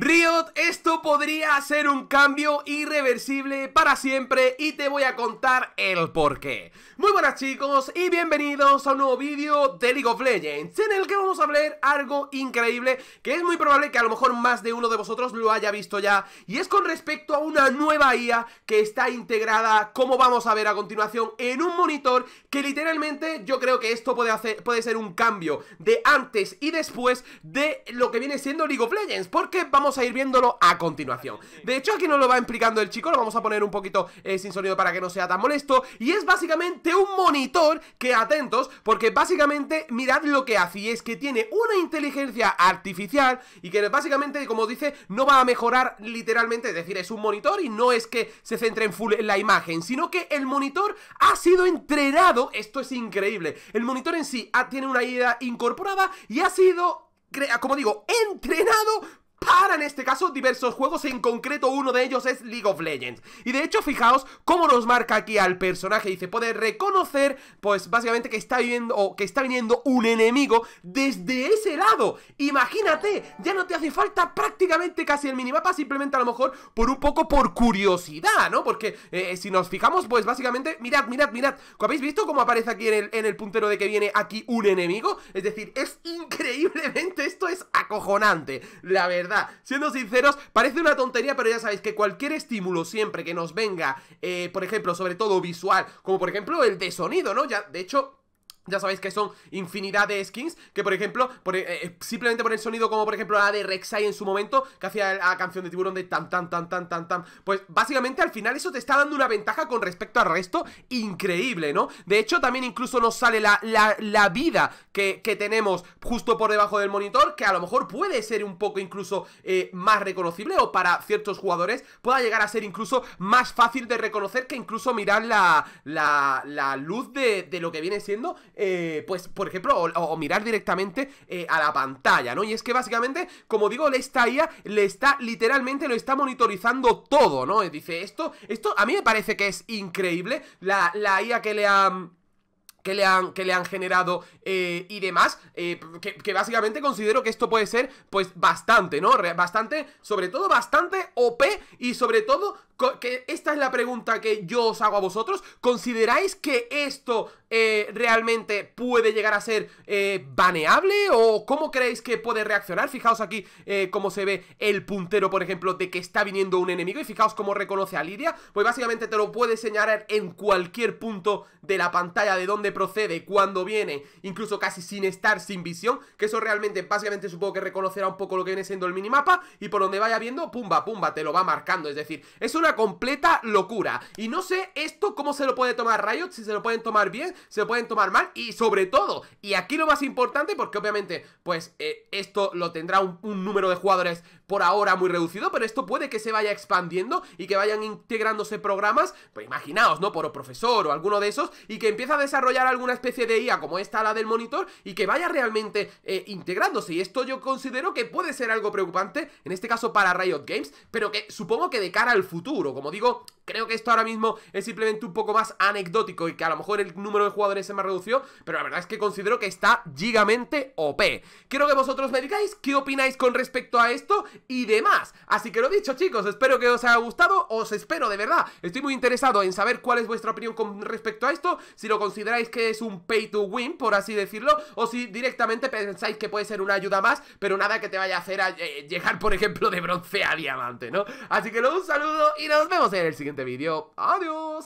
Riot, esto podría ser un cambio irreversible para siempre y te voy a contar el porqué. Muy buenas chicos y bienvenidos a un nuevo vídeo de League of Legends en el que vamos a hablar algo increíble que es muy probable que a lo mejor más de uno de vosotros lo haya visto ya y es con respecto a una nueva IA que está integrada, como vamos a ver a continuación, en un monitor que literalmente yo creo que esto puede, hacer, puede ser un cambio de antes y después de lo que viene siendo League of Legends porque vamos a ir viéndolo a continuación De hecho aquí nos lo va explicando el chico, lo vamos a poner un poquito eh, sin sonido para que no sea tan molesto Y es básicamente un monitor que atentos, porque básicamente mirad lo que hace Y es que tiene una inteligencia artificial y que básicamente como dice no va a mejorar literalmente Es decir, es un monitor y no es que se centre en full en la imagen Sino que el monitor ha sido entrenado, esto es increíble El monitor en sí tiene una idea incorporada y ha sido como digo, entrenado para en este caso diversos juegos, en concreto uno de ellos es League of Legends. Y de hecho, fijaos cómo nos marca aquí al personaje, dice, puede reconocer, pues básicamente que está viendo o que está viniendo un enemigo desde ese lado. Imagínate, ya no te hace falta prácticamente casi el minimapa, simplemente a lo mejor por un poco por curiosidad, ¿no? Porque eh, eh, si nos fijamos, pues básicamente, mirad, mirad, mirad, ¿habéis visto cómo aparece aquí en el puntero de que viene aquí un enemigo? Es decir, es increíblemente, esto es acojonante, la verdad siendo sinceros, parece una tontería, pero ya sabéis que cualquier estímulo siempre que nos venga, eh, por ejemplo, sobre todo visual, como por ejemplo el de sonido, ¿no? Ya, de hecho, ya sabéis que son infinidad de skins Que por ejemplo, por, eh, eh, simplemente por el sonido Como por ejemplo la de Rek'Sai en su momento Que hacía la canción de tiburón de tan tan tan tan tan tan Pues básicamente al final eso te está dando una ventaja con respecto al resto Increíble, ¿no? De hecho también incluso nos sale la, vida que, tenemos justo por debajo del monitor Que a lo mejor puede ser un poco incluso eh, más reconocible O para ciertos jugadores pueda llegar a ser incluso más fácil de reconocer Que incluso mirar la, la, luz de, de lo que viene siendo eh, pues, por ejemplo, o, mirar directamente eh, a la pantalla, ¿no? Y es que básicamente, como digo, esta IA le está literalmente, lo está monitorizando todo, ¿no? dice, esto, esto a mí me parece que es increíble la, la IA que le han que le han, que le han generado eh, y demás, que, que, básicamente considero que esto puede ser, pues, bastante, ¿no? Bastante, sobre todo bastante OP y sobre todo esta es la pregunta que yo os hago a vosotros. ¿Consideráis que esto eh, realmente puede llegar a ser eh, baneable? ¿O cómo creéis que puede reaccionar? Fijaos aquí eh, cómo se ve el puntero, por ejemplo, de que está viniendo un enemigo. Y fijaos cómo reconoce a Lidia. Pues básicamente te lo puede señalar en cualquier punto de la pantalla de dónde procede, Cuando viene, incluso casi sin estar, sin visión. Que eso realmente, básicamente supongo que reconocerá un poco lo que viene siendo el minimapa. Y por donde vaya viendo, pumba, pumba, te lo va marcando. Es decir, es una completa locura Y no sé esto cómo se lo puede tomar Riot Si se lo pueden tomar bien, se lo pueden tomar mal Y sobre todo, y aquí lo más importante Porque obviamente, pues eh, esto lo tendrá un, número de jugadores por ahora muy reducido Pero esto puede que se vaya expandiendo Y que vayan integrándose programas Pues imaginaos, ¿no? Por profesor o alguno de esos Y que empiece a desarrollar alguna especie de IA como esta, la del monitor Y que vaya realmente eh, integrándose Y esto yo considero que puede ser algo preocupante En este caso para Riot Games Pero que supongo que de cara al futuro como digo, creo que esto ahora mismo es simplemente un poco más anecdótico y que a lo mejor el número de jugadores se me ha reducido pero la verdad es que considero que está gigamente OP. Quiero que vosotros me digáis qué opináis con respecto a esto y demás. Así que lo dicho chicos, espero que os haya gustado, os espero de verdad. Estoy muy interesado en saber cuál es vuestra opinión con respecto a esto, si lo consideráis que es un pay to win, por así decirlo, o si directamente pensáis que puede ser una ayuda más, pero nada que te vaya a hacer eh, llegar, por ejemplo, de bronce a diamante, ¿no? Así que lo un saludo y nos vemos en el siguiente vídeo. Adiós.